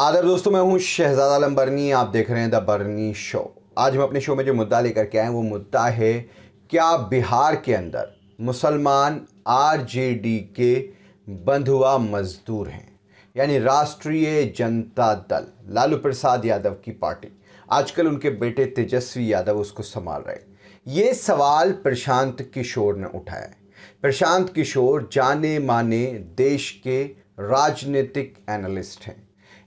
आदर दोस्तों मैं हूं शहजाद आलम बर्नी आप देख रहे हैं द बर्नी शो आज हम अपने शो में जो मुद्दा लेकर के आए वो मुद्दा है क्या बिहार के अंदर मुसलमान आरजेडी के बंधुआ मजदूर हैं यानी राष्ट्रीय जनता दल लालू प्रसाद यादव की पार्टी आजकल उनके बेटे तेजस्वी यादव उसको संभाल रहे ये सवाल प्रशांत किशोर ने उठाया प्रशांत किशोर जाने माने देश के राजनीतिक एनालिस्ट हैं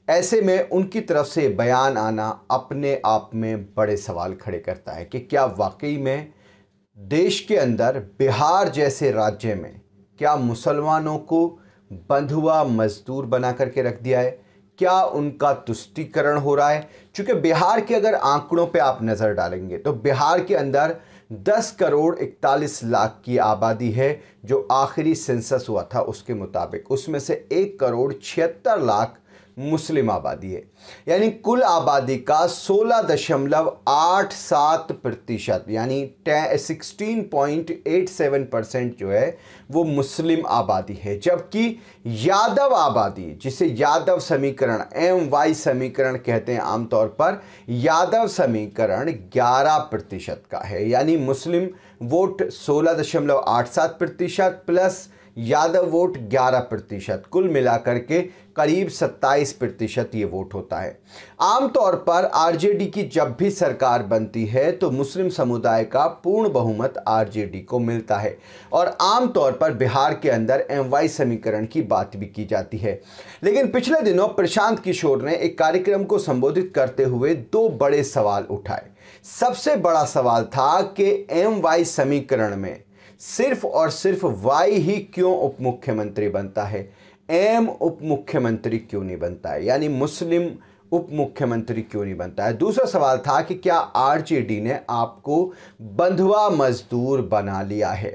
ऐसे में उनकी तरफ से बयान आना अपने आप में बड़े सवाल खड़े करता है कि क्या वाकई में देश के अंदर बिहार जैसे राज्य में क्या मुसलमानों को बंधुआ मजदूर बना करके रख दिया है क्या उनका तुष्टिकरण हो रहा है क्योंकि बिहार के अगर आंकड़ों पे आप नज़र डालेंगे तो बिहार के अंदर 10 करोड़ 41 लाख की आबादी है जो आखिरी सेंसस हुआ था उसके मुताबिक उसमें से एक करोड़ छिहत्तर लाख मुस्लिम आबादी है यानी कुल आबादी का सोलह दशमलव आठ सात प्रतिशत यानी sixteen point eight seven percent जो है वो मुस्लिम आबादी है जबकि यादव आबादी जिसे यादव समीकरण एम वाई समीकरण कहते हैं आमतौर पर यादव समीकरण ग्यारह प्रतिशत का है यानी मुस्लिम वोट सोलह दशमलव आठ सात प्रतिशत प्लस यादव वोट 11 प्रतिशत कुल मिलाकर के करीब 27 प्रतिशत ये वोट होता है आमतौर पर आरजेडी की जब भी सरकार बनती है तो मुस्लिम समुदाय का पूर्ण बहुमत आरजेडी को मिलता है और आमतौर पर बिहार के अंदर एमवाई समीकरण की बात भी की जाती है लेकिन पिछले दिनों प्रशांत किशोर ने एक कार्यक्रम को संबोधित करते हुए दो बड़े सवाल उठाए सबसे बड़ा सवाल था कि एम वाई समीकरण में सिर्फ और सिर्फ वाई ही क्यों उप मुख्यमंत्री बनता है एम उप मुख्यमंत्री क्यों नहीं बनता है यानी मुस्लिम उप मुख्यमंत्री क्यों नहीं बनता है दूसरा सवाल था कि क्या आरजेडी ने आपको बंधुआ मजदूर बना लिया है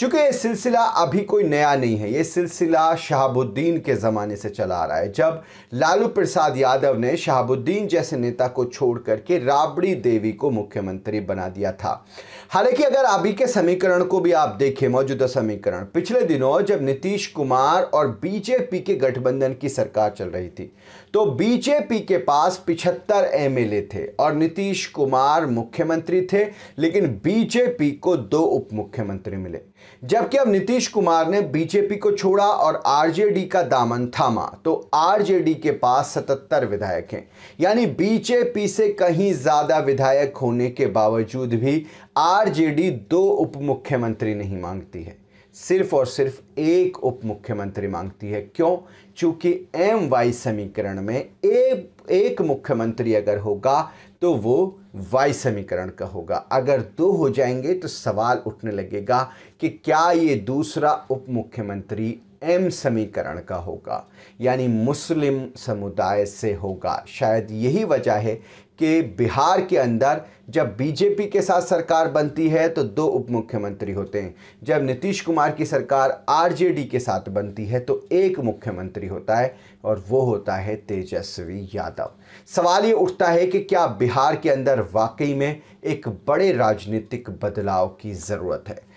चूंकि ये सिलसिला अभी कोई नया नहीं है ये सिलसिला शहाबुद्दीन के ज़माने से चला आ रहा है जब लालू प्रसाद यादव ने शहाबुद्दीन जैसे नेता को छोड़ करके राबड़ी देवी को मुख्यमंत्री बना दिया था हालांकि अगर अभी के समीकरण को भी आप देखें मौजूदा समीकरण पिछले दिनों जब नीतीश कुमार और बीजेपी के गठबंधन की सरकार चल रही थी तो बीजेपी के पास 75 एमएलए थे और नीतीश कुमार मुख्यमंत्री थे लेकिन बीजेपी को दो उप मुख्यमंत्री मिले जबकि अब नीतीश कुमार ने बीजेपी को छोड़ा और आरजेडी का दामन थामा तो आरजेडी के पास 77 विधायक हैं यानी बीजेपी से कहीं ज़्यादा विधायक होने के बावजूद भी आरजेडी दो उप मुख्यमंत्री नहीं मांगती है सिर्फ और सिर्फ एक उप मुख्यमंत्री मांगती है क्यों चूंकि एम वाई समीकरण में ए, एक मुख्यमंत्री अगर होगा तो वो वाई समीकरण का होगा अगर दो हो जाएंगे तो सवाल उठने लगेगा कि क्या ये दूसरा उप मुख्यमंत्री एम समीकरण का होगा यानी मुस्लिम समुदाय से होगा शायद यही वजह है कि बिहार के अंदर जब बीजेपी के साथ सरकार बनती है तो दो उप मुख्यमंत्री होते हैं जब नीतीश कुमार की सरकार आरजेडी के साथ बनती है तो एक मुख्यमंत्री होता है और वो होता है तेजस्वी यादव सवाल ये उठता है कि क्या बिहार के अंदर वाकई में एक बड़े राजनीतिक बदलाव की ज़रूरत है